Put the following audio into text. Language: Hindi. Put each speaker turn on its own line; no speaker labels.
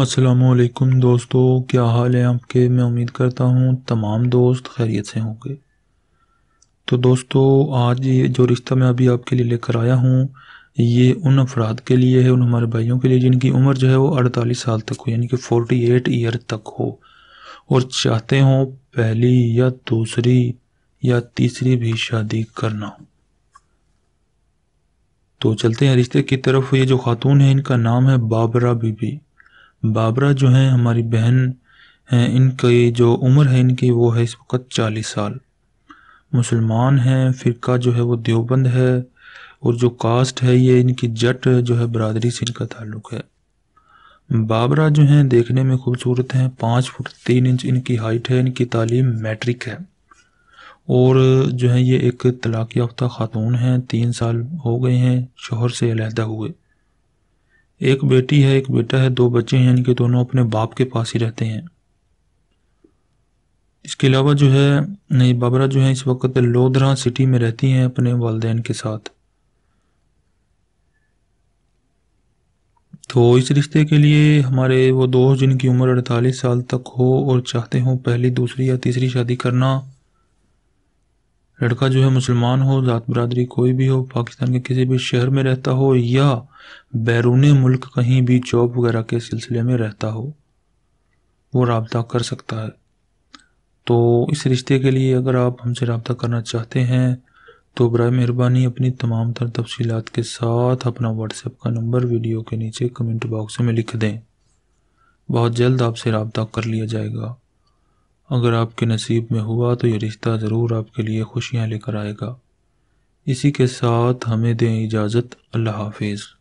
असलकुम दोस्तों क्या हाल है आपके मैं उम्मीद करता हूँ तमाम दोस्त खैरियत से होंगे तो दोस्तों आज ये जो रिश्ता मैं अभी आपके लिए लेकर आया हूँ ये उन अफराद के लिए है उन हमारे भाइयों के लिए जिनकी उम्र जो है वो अड़तालीस साल तक हो यानी कि फ़ोर्टी एट ईयर तक हो और चाहते हों पहली या दूसरी या तीसरी भी शादी करना तो चलते हैं रिश्ते की तरफ ये जो खातून है इनका नाम है बाबरा बीबी बाबरा जो हैं हमारी बहन हैं इनकी जो उम्र है इनकी वो है इस वक्त चालीस साल मुसलमान हैं फ़िरका जो है वो देवबंद है और जो कास्ट है ये इनकी जट जो है बरदरी से इनका ताल्लुक़ है बाबरा जो हैं देखने में खूबसूरत हैं पाँच फुट तीन इंच इनकी हाइट है इनकी तालीम मैट्रिक है और जो है ये एक तलाक़ याफ्ता ख़ातून हैं तीन साल हो गए हैं शोहर से अलहदा हुए एक बेटी है एक बेटा है दो बच्चे हैं यानी कि दोनों अपने बाप के पास ही रहते हैं इसके अलावा जो है नहीं बाबरा जो है इस वक्त लोधरा सिटी में रहती हैं अपने वालदेन के साथ तो इस रिश्ते के लिए हमारे वो दोस्त जिनकी उम्र अड़तालीस साल तक हो और चाहते हो पहली दूसरी या तीसरी शादी करना लड़का जो है मुसलमान हो ज़ात बरदरी कोई भी हो पाकिस्तान के किसी भी शहर में रहता हो या बैरून मुल्क कहीं भी जॉब वगैरह के सिलसिले में रहता हो वो रबता कर सकता है तो इस रिश्ते के लिए अगर आप हमसे रबता करना चाहते हैं तो बर मेहरबानी अपनी तमाम तर तफसीत के साथ अपना व्हाट्सएप का नंबर वीडियो के नीचे कमेंट बॉक्स में लिख दें बहुत जल्द आपसे रबता कर लिया जाएगा अगर आपके नसीब में हुआ तो ये रिश्ता ज़रूर आपके लिए खुशियाँ लेकर आएगा इसी के साथ हमें दें इजाज़त अल्लाह हाफिज़